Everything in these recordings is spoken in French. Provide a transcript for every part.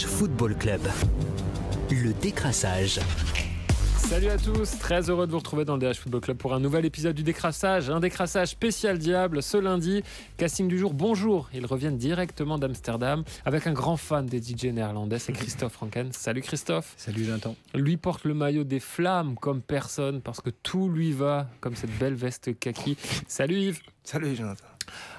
Football Club. Le décrassage. Salut à tous, très heureux de vous retrouver dans le DH Football Club pour un nouvel épisode du décrassage, un décrassage spécial diable ce lundi. Casting du jour, bonjour, ils reviennent directement d'Amsterdam avec un grand fan des DJ néerlandais, c'est Christophe Franken. Salut Christophe. Salut Jonathan. Lui porte le maillot des flammes comme personne parce que tout lui va, comme cette belle veste kaki. Salut Yves. Salut Jonathan.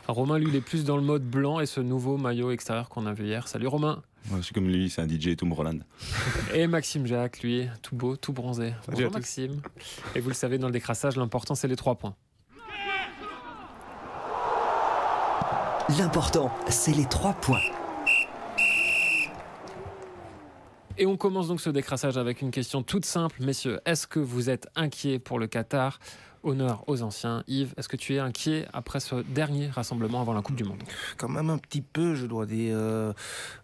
Romain, lui, il est plus dans le mode blanc et ce nouveau maillot extérieur qu'on a vu hier. Salut Romain je suis comme lui, c'est un DJ Roland Et Maxime Jacques, lui, tout beau, tout bronzé. Bonjour Maxime. Et vous le savez, dans le décrassage, l'important, c'est les trois points. L'important, c'est les trois points. Et on commence donc ce décrassage avec une question toute simple, messieurs. Est-ce que vous êtes inquiets pour le Qatar honneur aux anciens. Yves, est-ce que tu es inquiet après ce dernier rassemblement avant la Coupe du Monde Quand même un petit peu, je dois dire. Euh,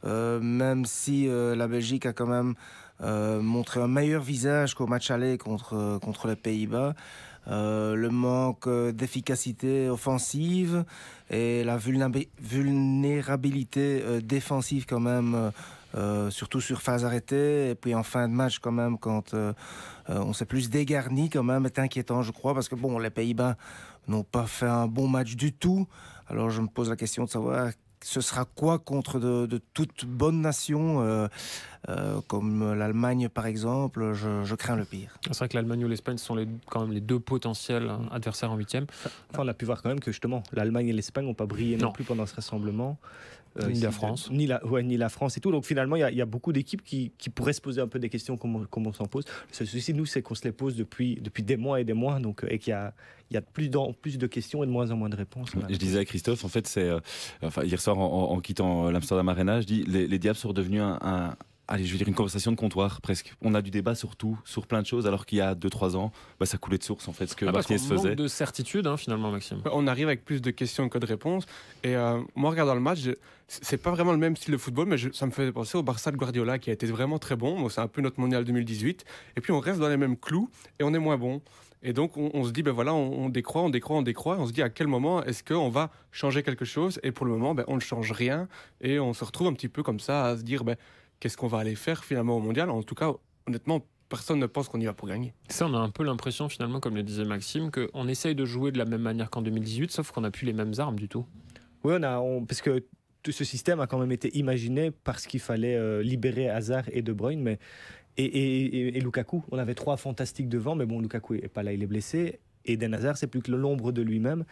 euh, même si euh, la Belgique a quand même montré un meilleur visage qu'au match aller contre, contre les Pays-Bas. le manque d'efficacité offensive et la vulnérabilité défensive quand même euh, surtout sur phase arrêtée. Et puis en fin de match, quand même, quand euh, euh, on s'est plus dégarni, quand même, est inquiétant, je crois, parce que bon, les Pays-Bas n'ont pas fait un bon match du tout. Alors je me pose la question de savoir ce sera quoi contre de, toute bonne nation euh, comme l'Allemagne par exemple, je, crains le pire. C'est vrai que l'Allemagne ou l'Espagne sont les, quand même les deux potentiels mm. adversaires en huitième. Enfin, on a pu voir quand même que justement l'Allemagne et l'Espagne n'ont pas brillé non, plus pendant ce rassemblement. Euh, ni la France. Ni la, France et tout. Donc finalement, il y, a beaucoup d'équipes qui, pourraient se poser un peu des questions comme on, s'en pose. Le souci, nous, c'est qu'on se les pose depuis, depuis des mois et des mois donc, euh, et qu'il y a, il plus, dans, plus de questions et de moins en moins de réponses. Je disais à Christophe, en fait, c'est. enfin, hier soir, en, quittant l'Amsterdam Arena, je dis les, les diables sont devenus un, allez, je vais dire une conversation de comptoir presque. On a du débat sur tout, sur plein de choses, alors qu'il y a 2-3 ans, bah, ça coulait de source en fait ce que ah, faisait. on faisait. de certitude hein, finalement, Maxime. On arrive avec plus de questions que de réponses. Et euh, moi, regardant le match, c'est pas vraiment le même style de football, mais ça me faisait penser au Barça de Guardiola qui a été vraiment très bon. C'est un peu notre mondial 2018. Et puis on reste dans les mêmes clous et on est moins bon. Et donc, on, se dit, ben voilà, on, décroît, on décroît, on décroît. On se dit à quel moment est-ce qu'on va changer quelque chose Et pour le moment, ben, on ne change rien. Et on se retrouve un petit peu comme ça à se dire, ben, qu'est-ce qu'on va aller faire finalement au mondial En tout cas, honnêtement, personne ne pense qu'on y va pour gagner. Ça, on a un peu l'impression, finalement, comme le disait Maxime, qu'on essaye de jouer de la même manière qu'en 2018, sauf qu'on n'a plus les mêmes armes du tout. Oui, on a, parce que tout ce système a quand même été imaginé parce qu'il fallait euh, libérer Hazard et De Bruyne, mais et, et, Lukaku. On avait trois fantastiques devant, mais bon, Lukaku est pas là, il est blessé. Et Den Hazard, c'est plus que l'ombre de lui-même.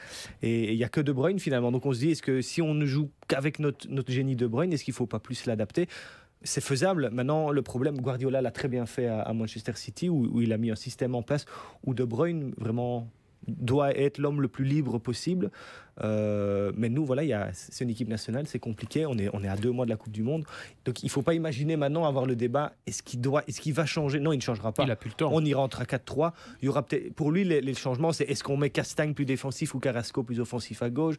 Et il y a que De Bruyne finalement. Donc on se dit, est-ce que si on ne joue qu'avec notre, notre génie De Bruyne, est-ce qu'il faut pas plus l'adapter c'est faisable. Maintenant, le problème, Guardiola l'a très bien fait à, Manchester City, où, il a mis un système en place où De Bruyne vraiment doit être l'homme le plus libre possible. Euh, mais nous, voilà, c'est une équipe nationale, c'est compliqué. On est, on est à deux mois de la Coupe du Monde. Donc, il ne faut pas imaginer maintenant avoir le débat est-ce qu'il doit, est-ce qu'il va changer Non, il ne changera pas. Il a plus le temps. On y rentre à 4-3. Il y aura peut-être, pour lui, les, changements, c'est est-ce qu'on met Castagne plus défensif ou Carrasco plus offensif à gauche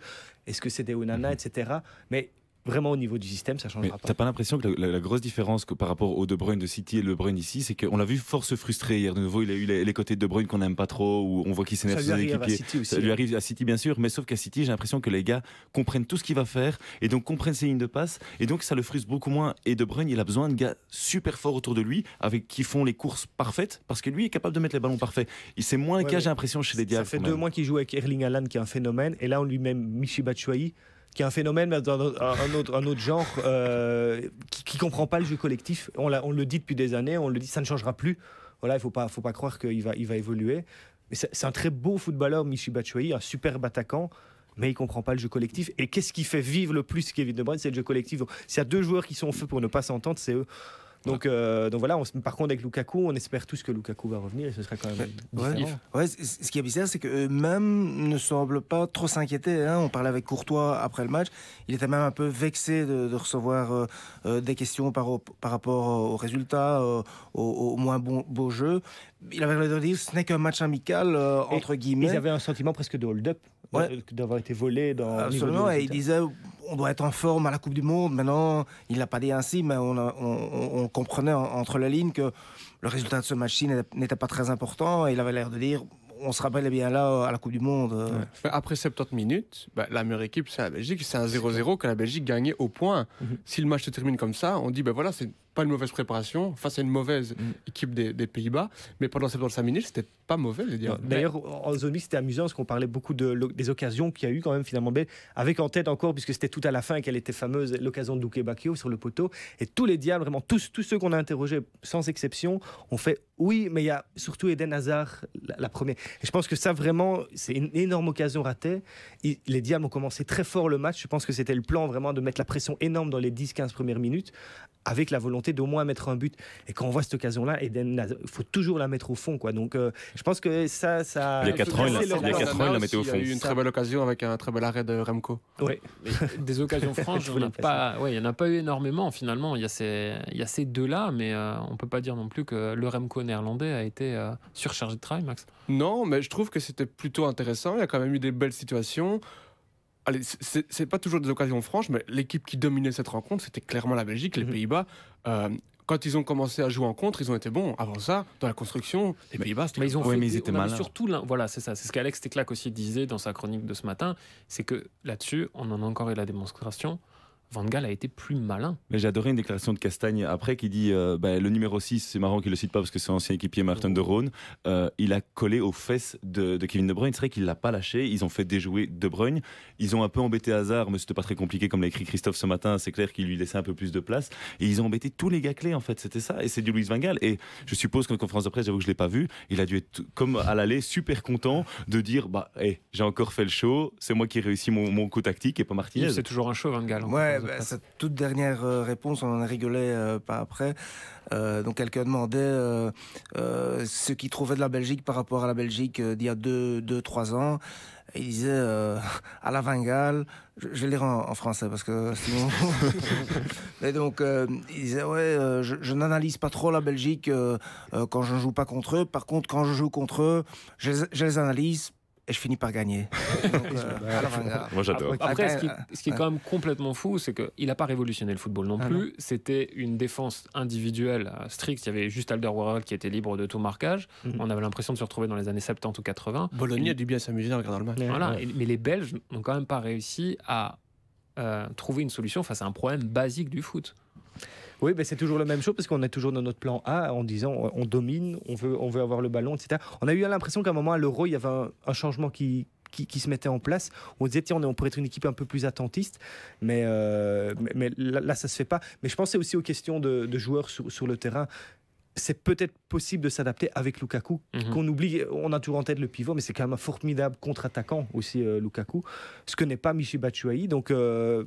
Est-ce que c'est des Onana, mhm. etc. Mais vraiment au niveau du système, ça changera Mais pas. T'as pas l'impression que la, grosse différence par rapport au De Bruyne de City et le De Bruyne ici, c'est qu'on l'a vu fort se frustrer hier de nouveau. Il a eu les, côtés de De Bruyne qu'on n'aime pas trop, où on voit qu'il s'énerve ses équipiers. ça lui hein. arrive à City bien sûr, mais sauf qu'à City, j'ai l'impression que les gars comprennent tout ce qu'il va faire et donc comprennent ses lignes de passe et donc ça le frustre beaucoup moins. Et De Bruyne, il a besoin de gars super forts autour de lui, avec qui font les courses parfaites, parce que lui est capable de mettre les ballons parfaits. Il c'est moins le j'ai l'impression chez les Diables. Ça fait deux mois qu'il joue avec Erling Haaland, qui est un phénomène, et là on lui met Michi qui est un phénomène un autre, un autre genre euh, qui ne comprend pas le jeu collectif. On, on, le dit depuis des années, on le dit, ça ne changera plus. Voilà, il ne faut pas, faut pas croire qu'il va, il va évoluer. C'est un très beau footballeur, Michy Batshuayi, un superbe attaquant, mais il ne comprend pas le jeu collectif. Et qu'est-ce qui fait vivre le plus Kevin De Bruyne C'est le jeu collectif. S'il y a deux joueurs qui sont feu pour ne pas s'entendre, c'est eux. Euh, donc, voilà, on, par contre, avec Lukaku, on espère tous que Lukaku va revenir et ce sera quand même. Ouais. ce qui est bizarre, c'est que mêmes ne semble pas trop s'inquiéter. Hein. On parlait avec Courtois après le match. Il était même un peu vexé de, recevoir euh, euh, des questions par, rapport aux résultats, au, moins bon, beau jeu. Il avait l'air de dire ce n'est qu'un match amical, entre guillemets. il avait un sentiment presque de hold-up d'avoir été volé dans. Absolument, et il disait on doit être en forme à la Coupe du Monde. Maintenant, il l'a pas dit ainsi, mais on, comprenait entre les lignes que le résultat de ce match-ci n'était pas très important. Et il avait l'air de dire on se rappelle bien là à la Coupe du Monde. Euh. Après 70 minutes, bah, la meilleure équipe, c'est la Belgique. C'est un 0-0 que la Belgique gagnait au point. Mhm. Si le match se termine comme ça, on dit ben voilà, c'est pas une mauvaise préparation face à une mauvaise mm. équipe des, Pays-Bas. Mais pendant 75 minutes, c'était pas mauvais. D'ailleurs, en zone c'était amusant parce qu'on parlait beaucoup de, des occasions qu'il y a eu quand même finalement Mais avec en tête encore, puisque c'était tout à la fin qu'elle était fameuse, l'occasion de Duque Bakio sur le poteau. Et tous les diables, vraiment tous, tous ceux qu'on a interrogés, sans exception, ont fait oui, mais il y a surtout Eden Hazard, la, première. Et je pense que ça, vraiment, c'est une énorme occasion ratée. les Diables ont commencé très fort le match. Je pense que c'était le plan vraiment de mettre la pression énorme dans les 10-15 premières minutes avec la volonté d'au moins mettre un but. Et quand on voit cette occasion-là, il faut toujours la mettre au fond. Quoi. Donc euh, je pense que ça. ça il y a 4 ans, il, a au fond. Il y a eu une très belle occasion avec un très bel arrêt de Remco. Oui. des occasions franches, il n'y en, a pas eu énormément finalement. Il y a ces, il y a ces deux-là, mais euh, on ne peut pas dire non plus que le Remco néerlandais a été euh, surchargé de travail, Max. Non, mais je trouve que c'était plutôt intéressant. Il y a quand même eu des belles situations allez, c'est pas toujours des occasions franches, mais l'équipe qui dominait cette rencontre, c'était clairement la Belgique, les mhm. Pays-Bas. Euh, quand ils ont commencé à jouer en contre, ils ont été bons. Avant ça, dans la construction, les Pays-Bas, c'était ils ont mais ils étaient mal. Surtout, voilà, c'est ça. C'est ce qu'Alex Teclac aussi disait dans sa chronique de ce matin, c'est que là-dessus, on en a encore eu la démonstration. Van Gaal a été plus malin. Mais j'ai adoré une déclaration de Castagne après qui dit euh, bah, le numéro 6, c'est marrant qu'il le cite pas parce que c'est ancien équipier Martin de Rhône, euh, il a collé aux fesses de, Kevin De Bruyne. C'est vrai qu'il l'a pas lâché, ils ont fait déjouer De Bruyne. Ils ont un peu embêté Hazard, mais ce n'était pas très compliqué comme l'a écrit Christophe ce matin, c'est clair qu'il lui laissait un peu plus de place. Et ils ont embêté tous les gars clés en fait, c'était ça. Et c'est du Louis Van Gaal. Et je suppose qu'en conférence de presse, j'avoue que je l'ai pas vu, il a dû être comme à l'aller super content de dire bah, hey, j'ai encore fait le show, c'est moi qui ai mon, coup tactique et pas Martinez. C'est toujours un show Van bah, cette toute dernière euh, réponse, on en a rigolé euh, pas après. Euh, donc quelqu'un demandait ce qu'il trouvait de la Belgique par rapport à la Belgique d'il y a 2-3 deux, deux, trois ans. il disait à la Vingale, je, les vais lire en, français parce que sinon. Mais donc, il disait ouais, je, n'analyse pas trop la Belgique quand je ne joue pas contre eux. Par contre, quand je joue contre eux, je les analyse et je finis par gagner. Euh, euh, Moi j'adore. Après, euh, ce qui, est quand même complètement fou, c'est qu'il n'a pas révolutionné le football non ah plus. C'était une défense individuelle stricte. Il y avait juste Alderweireld qui était libre de tout marquage. Mm. On avait l'impression de se retrouver dans les années 70 ou 80. Bologne a dû bien s'amuser en regardant le match. Voilà. mais les Belges n'ont quand même pas réussi à trouver une solution face à un problème basique du foot. Oui, mais ben, c'est toujours la même chose parce qu'on est toujours dans notre plan A en disant on domine, on veut, on veut avoir le ballon, etc. On a eu l'impression qu'à un moment, à l'Euro, il y avait un, changement qui, qui, se mettait en place. On disait, tiens, on, pourrait être une équipe un peu plus attentiste, mais, euh, mais, là, ça ça se fait pas. Mais je pensais aussi aux questions de, de joueurs sur, sur, le terrain. C'est peut-être possible de s'adapter avec Lukaku, mhm. qu'on oublie, on a toujours en tête le pivot, mais c'est quand même un formidable contre-attaquant aussi, euh, Lukaku, ce que n'est pas Michi Batshuayi. Donc, euh,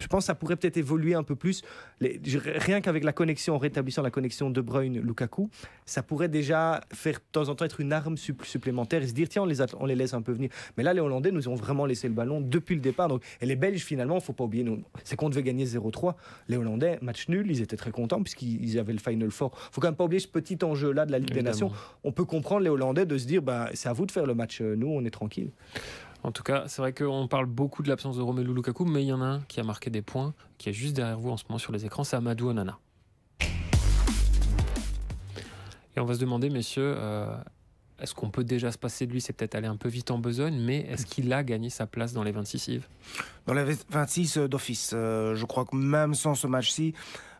je pense que ça pourrait peut-être évoluer un peu plus. rien qu'avec la connexion, en rétablissant la connexion De Bruyne-Lukaku, ça pourrait déjà faire de temps en temps être une arme supplémentaire et se dire tiens, on les, laisse un peu venir. Mais là, les Hollandais nous ont vraiment laissé le ballon depuis le départ. et les Belges, finalement, faut pas oublier, c'est qu'on devait gagner 0-3. Les Hollandais, match nul, ils étaient très contents puisqu'ils avaient le Final Four. faut quand même pas oublier ce petit enjeu-là de la Ligue des Nations. On peut comprendre les Hollandais de se dire bah, c'est à vous de faire le match, euh, nous, on est tranquille. En tout cas, c'est vrai qu'on parle beaucoup de l'absence de Romelu Lukaku, mais il y en a un qui a marqué des points, qui est juste derrière vous en ce moment sur les écrans, c'est Amadou Onana. Et on va se demander, messieurs, euh, est-ce qu'on peut déjà se passer de lui C'est peut-être aller un peu vite en besogne, mais est-ce qu'il a gagné sa place dans les 26 Yves Dans les 26 d'office. Euh, je crois que même sans ce match-ci,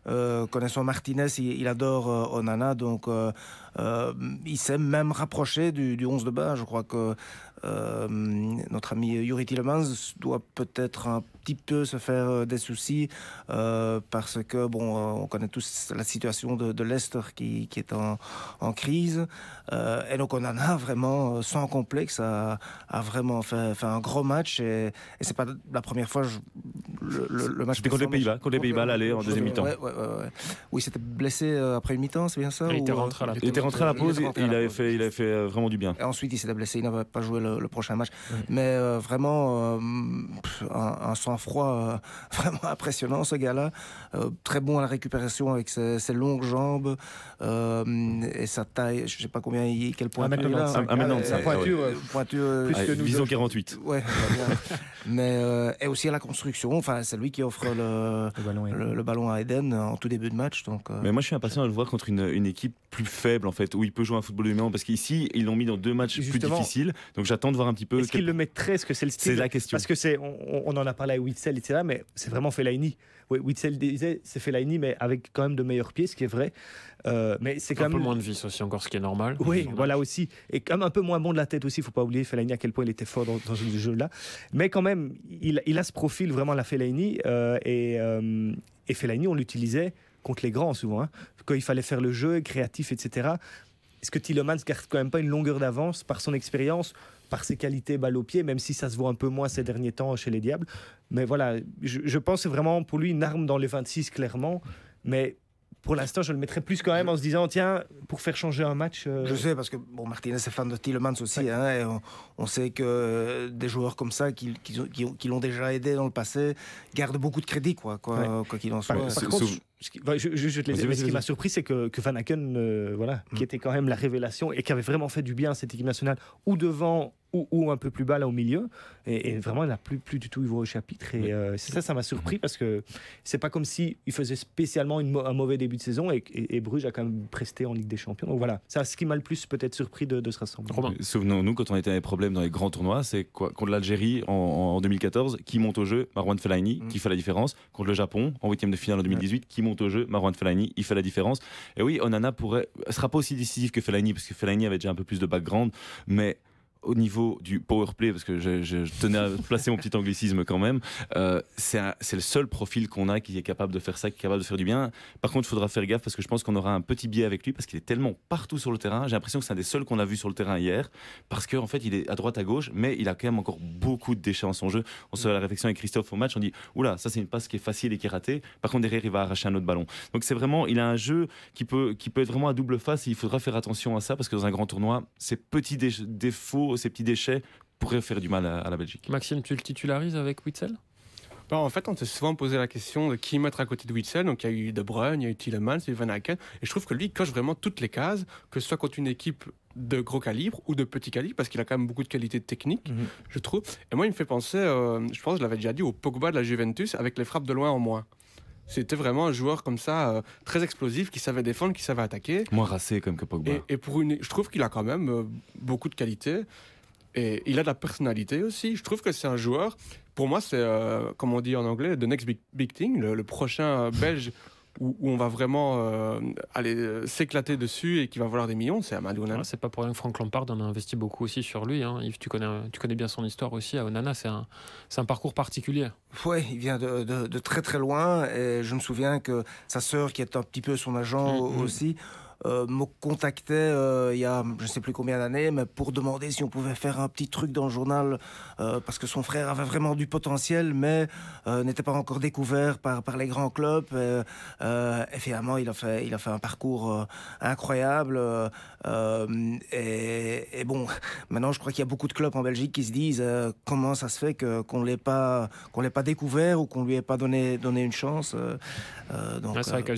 euh, connaissant Martinez, il, adore euh, Onana, donc euh, il s'est même rapproché du, 11 de bas. Je crois que notre ami Yuri Tillemans doit peut-être un petit peu se faire des soucis parce que, bon, on connaît tous la situation de, de Leicester qui, est en, crise. et donc Onana, vraiment, sans complexe, a, vraiment fait, un gros match et, et c'est pas la première fois, je, le, le, match. C'était contre les Pays-Bas, contre les Pays-Bas, euh, l'aller en deuxième mi-temps. Oui, il s'était blessé euh, après une mi-temps, c'est bien ça Il était euh, rentré à la, pause et il avait fait, il avait fait vraiment du bien. ensuite, il s'était blessé, il n'avait pas joué le, prochain match. Mais vraiment, un, sang-froid vraiment impressionnant, ce gars-là. très bon à la récupération avec ses, longues jambes et sa taille. Je ne sais pas combien, il, quel point. il a 95 sa Pointure. Plus Vision 48. Ouais, mais, et aussi à la construction c'est lui qui offre le, le, ballon à Eden euh, en tout début de match. Donc, euh. Mais moi, je suis impatient de le voir contre une, équipe plus faible, en fait, où il peut jouer un football humain Parce qu'ici, ils l'ont mis dans deux matchs plus difficiles. Donc, j'attends de voir un petit peu. Est-ce qu'ils le mettrait Est-ce que c'est le style C'est la question. Parce que c'est, on, en a parlé à Witzel, etc. Mais c'est vraiment Fellaini. Oui, Witzel disait, c'est Fellaini, mais avec quand même de meilleurs pieds, ce qui est vrai. Euh, mais c'est quand un même. Un peu moins de vis aussi, encore, ce qui est normal. Oui, voilà aussi. Et quand même un peu moins bon de la tête aussi, il faut pas oublier Fellaini à quel point il était fort dans, ce jeu-là. Mais quand même, il, a ce profil vraiment, la Fellaini. Euh, et, euh, Fellaini, on l'utilisait contre les grands souvent, hein. quand il fallait faire le jeu créatif, etc. Est-ce que ne garde quand même pas une longueur d'avance par son expérience, par ses qualités balle au pied, même si ça se voit un peu moins ces derniers temps chez les Diables Mais voilà, je, je pense vraiment pour lui une arme dans les 26, clairement. Mais pour l'instant, je le mettrais plus quand même en se disant tiens, pour faire changer un match. Euh je sais, parce que bon, Martinez est fan de Tillemans aussi. Hein, on, sait que euh, des joueurs comme ça, qui, l'ont déjà aidé dans le passé, gardent beaucoup de crédit, quoi, quoi, qu'il en soit ce qui, je, m'a surpris, c'est que, Van Aken, euh, voilà, qui mm. était quand même la révélation et qui avait vraiment fait du bien à cette équipe nationale, ou devant ou, un peu plus bas là au milieu et, vraiment il n'a plus, plus du tout eu voix au chapitre et euh, ça ça m'a surpris parce que c'est pas comme si il faisait spécialement un mauvais début de saison et, Bruges a quand même presté en Ligue des Champions donc voilà ça ce qui m'a le plus peut-être surpris de, de ce rassemblement souvenons-nous quand on était des problèmes dans les grands tournois c'est contre l'Algérie en, 2014 qui monte au jeu Marwan Fellaini mm. qui fait la différence contre le Japon en huitième de finale en 2018 qui monte au jeu Marwan Fellaini il fait la différence et oui Onana pourrait sera pas aussi décisif que Fellaini parce que Fellaini avait déjà un peu plus de background mais au niveau du power play, parce que je, tenais à placer mon petit anglicisme quand même, euh, c'est le seul profil qu'on a qui est capable de faire ça, qui est capable de faire du bien. Par contre, il faudra faire gaffe parce que je pense qu'on aura un petit biais avec lui parce qu'il est tellement partout sur le terrain. J'ai l'impression que c'est un des seuls qu'on a vu sur le terrain hier parce qu'en en fait, il est à droite, à gauche, mais il a quand même encore beaucoup de déchets en son jeu. On se fait la réflexion avec Christophe au match, on dit oula, ça c'est une passe qui est facile et qui est ratée. Par contre, derrière, il va arracher un autre ballon. Donc c'est vraiment, il a un jeu qui peut, qui peut être vraiment à double face et il faudra faire attention à ça parce que dans un grand tournoi, ces petits défauts ces petits déchets pourraient faire du mal à, la Belgique. Maxime, tu le titularises avec Witzel bah, en fait, on s'est souvent posé la question de qui mettre à côté de Witzel. Donc, il y a eu De Bruyne, il y a eu Tillemans, il y a eu Van Aken. Et je trouve que lui, coche vraiment toutes les cases, que ce soit contre une équipe de gros calibre ou de petit calibre, parce qu'il a quand même beaucoup de qualités techniques, mhm. je trouve. Et moi, il me fait penser, euh, je pense, je l'avais déjà dit, au Pogba de la Juventus, avec les frappes de loin en moins. C'était vraiment un joueur comme ça, euh, très explosif, qui savait défendre, qui savait attaquer. Moins racé comme que Pogba. Et, pour une, je trouve qu'il a quand même euh, beaucoup de qualité. Et il a de la personnalité aussi. Je trouve que c'est un joueur, pour moi, c'est, euh, comme on dit en anglais, the next big, thing, le prochain Belge où, on va vraiment euh, aller euh, s'éclater dessus et qui va valoir des millions, c'est Amadou Onana. c'est pas pour rien que Franck Lampard en a investi beaucoup aussi sur lui. Hein. Yves, tu connais, tu connais bien son histoire aussi. À Onana, c'est un, un, parcours particulier. Oui, il vient de, très très loin. Et je me souviens que sa sœur, qui est un petit peu son agent mm, mm. aussi, euh, me contactait euh, il y a je ne sais plus combien d'années, mais pour demander si on pouvait faire un petit truc dans le journal, euh, parce que son frère avait vraiment du potentiel, mais n'était pas encore découvert par, par les grands clubs. Et, finalement, il a fait, il a fait un parcours incroyable. Et, bon, maintenant, je crois qu'il y a beaucoup de clubs en Belgique qui se disent comment ça se fait que, qu'on ne pas qu'on l'ait pas découvert ou qu'on lui ait pas donné donné une chance. donc, c'est vrai qu'à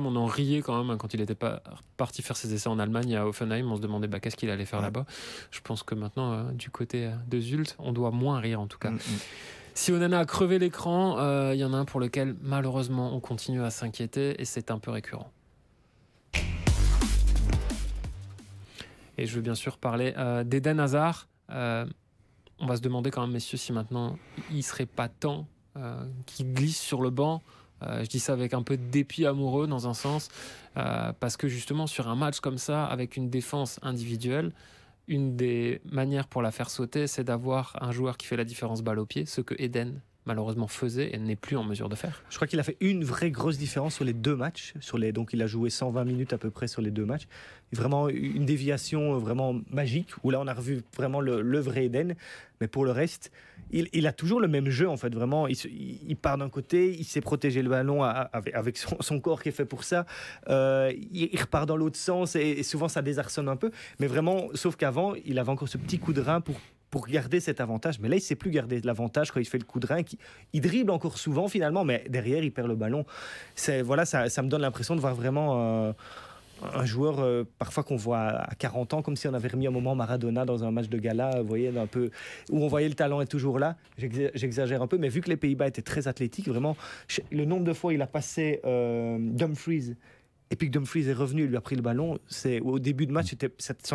on en riait quand même hein, quand il n'était pas parti faire ses essais en Allemagne à Offenheim, on se demandait bah, qu'est-ce qu'il allait faire là-bas. Je pense que maintenant, euh, du côté euh, de Zult, on doit moins rire en tout cas. Mm, mm. Si Onana a crevé l'écran, euh, il y en a un pour lequel malheureusement on continue à s'inquiéter et c'est un peu récurrent. Et je veux bien sûr parler d'Eden Hazard. on va se demander quand même, messieurs, si maintenant il serait pas temps qu'il glisse sur le banc euh, je dis ça avec un peu de dépit amoureux dans un sens, euh, parce que justement sur un match comme ça, avec une défense individuelle, une des manières pour la faire sauter, c'est d'avoir un joueur qui fait la différence balle au pied, ce que Eden malheureusement faisait et n'est plus en mesure de faire. Je crois qu'il a fait une vraie grosse différence sur les deux matchs. Sur les, donc il a joué 120 minutes à peu près sur les deux matchs. Vraiment une déviation vraiment magique où là on a revu vraiment le, vrai Eden. Mais pour le reste, il, a toujours le même jeu en fait. Vraiment, il, part d'un côté, il sait protéger le ballon avec, son, corps qui est fait pour ça. Euh, il, repart dans l'autre sens et souvent ça désarçonne un peu. Mais vraiment, sauf qu'avant, il avait encore ce petit coup de rein pour pour garder cet avantage. Mais là, il ne sait plus garder l'avantage quand il fait le coup de rein. Qui, il dribble encore souvent finalement, mais derrière, il perd le ballon. voilà, ça, me donne l'impression de voir vraiment. Euh, un joueur euh, parfois qu'on voit à 40 ans, comme si on avait remis un moment Maradona dans un match de gala, vous voyez, un peu où on voyait le talent est toujours là. J'exagère un peu, mais vu que les Pays-Bas étaient très athlétiques, vraiment, le nombre de fois il a passé euh, Dumfries et puis que Dumfries est revenu, il lui a pris le ballon. C'est au début de match, c'était,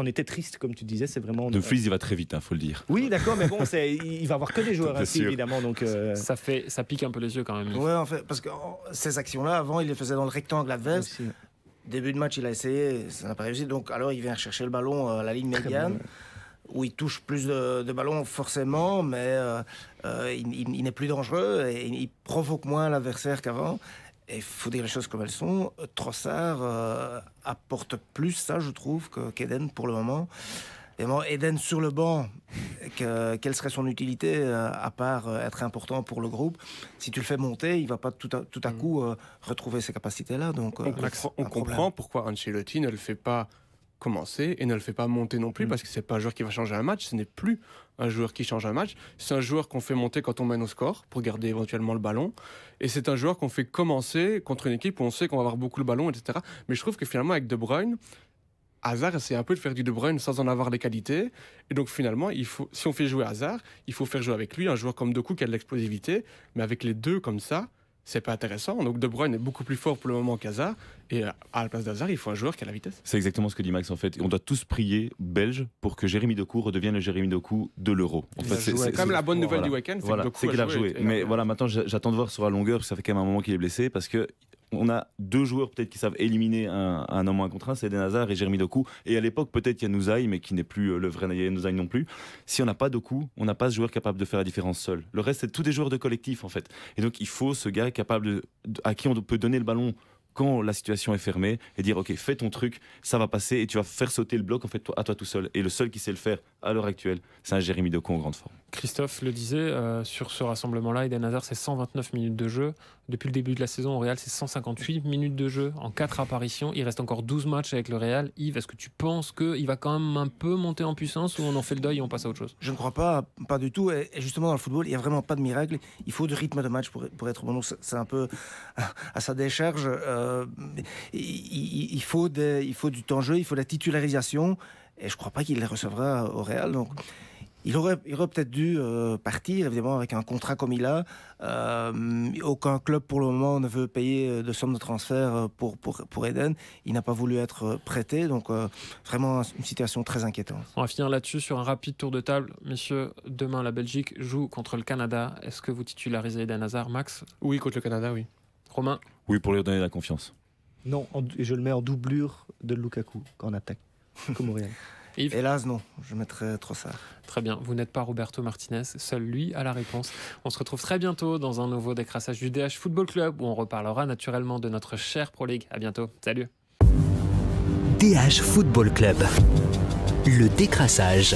était triste, comme tu disais. C'est vraiment. Euh, Dumfries, il va très vite, il hein, faut le dire. Oui, d'accord, mais bon, il va avoir que des joueurs ainsi, évidemment. Donc euh, ça fait, ça pique un peu les yeux quand même. Ouais, en fait, parce que oh, ces actions-là, avant, il les faisait dans le rectangle adverse. Début de match, il a essayé, ça n'a pas réussi. Donc alors, il vient chercher le ballon euh, à la ligne médiane. Où il touche plus de, de ballons forcément, mais il n'est plus dangereux et il provoque moins l'adversaire qu'avant. Et il faut dire les choses comme elles sont. Trossard euh, apporte plus, ça, je trouve, qu'Eden pour le moment. Évidemment, Eden sur le banc, quelle serait son utilité euh, à part euh, être important pour le groupe Si tu le fais monter, il va pas tout à, tout à mm. coup retrouver ses capacités-là. Donc on, comprend, on comprend, pourquoi Ancelotti ne le fait pas commencer et ne le fait pas monter non plus mm. parce que c'est pas un joueur qui va changer un match, ce n'est plus un joueur qui change un match, c'est un joueur qu'on fait monter quand on mène au score pour garder éventuellement le ballon et c'est un joueur qu'on fait commencer contre une équipe où on sait qu'on va avoir beaucoup le ballon, etc. Mais je trouve que finalement avec De Bruyne, Hazard c'est un peu de faire du De Bruyne sans en avoir les qualités et donc finalement si on fait jouer Hazard, il faut faire jouer avec lui un joueur comme Doku qui a de l'explosivité, mais avec les deux comme ça, c'est pas intéressant. Donc De Bruyne est beaucoup plus fort pour le moment qu'Hazard. Et euh, à la place d'Hazard, il faut un joueur qui a la vitesse. C'est exactement ce que dit Max en fait. On doit tous prier, Belges, pour que Jérémy Doku redevienne le Jérémy Doku de l'Euro. c'est quand même la bonne nouvelle du week-end. c'est qu'il a joué. Mais voilà, maintenant j'attends de voir sur la longueur, ça fait quand même un moment qu'il est blessé, parce que on a deux joueurs peut-être qui savent éliminer un, un homme moins contre un, c'est Eden Hazard et Jérémy Doku. Et à l'époque, peut-être il Yanouzaï, mais qui n'est plus euh, le vrai Yanouzaï non plus. Si on n'a pas Doku, on n'a pas ce joueur capable de faire la différence seul. Le reste, c'est tous des joueurs de collectif, en fait. Et donc, il faut ce gars capable à qui on peut donner le ballon quand la situation est fermée et dire ok fais ton truc ça va passer et tu vas faire sauter le bloc en fait toi, à toi tout seul et le seul qui sait le faire à l'heure actuelle c'est un Jérémy Doku en grande forme Christophe le disait euh, sur ce rassemblement là Eden Hazard c'est 129 minutes de jeu depuis le début de la saison, au Real, c'est 158 minutes de jeu en 4 apparitions. Il reste encore 12 matchs avec le Real. Yves, est-ce que tu penses qu'il va quand même un peu monter en puissance ou on en fait le deuil et on passe à autre chose Je ne crois pas, pas du tout. Et justement, dans le football, il n'y a vraiment pas de miracle. Il faut du rythme de match pour, pour être bon. C'est un peu à sa décharge. Euh, il, faut il faut du temps de jeu, il faut la titularisation. Et je ne crois pas qu'il les recevra au Real. Donc. Il aurait, peut-être dû euh, partir, évidemment, avec un contrat comme il a. Euh, aucun club, pour le moment, ne veut payer euh, de somme de transfert pour, pour, Eden. Il n'a pas voulu être prêté. Donc, vraiment, une situation très inquiétante. On va finir là-dessus sur un rapide tour de table. Messieurs, demain, la Belgique joue contre le Canada. Est-ce que vous titularisez Eden Hazard, Max Oui, contre le Canada, oui. Romain Oui, pour lui donner la confiance. Non, je le mets en doublure de Lukaku en attaque, comme rien Hélas, non, je mettrai ça. Très bien, vous n'êtes pas Roberto Martinez, seul lui a la réponse. On se retrouve très bientôt dans un nouveau décrassage du DH Football Club où on reparlera naturellement de notre cher Pro League. À bientôt, salut. DH Football Club, le décrassage.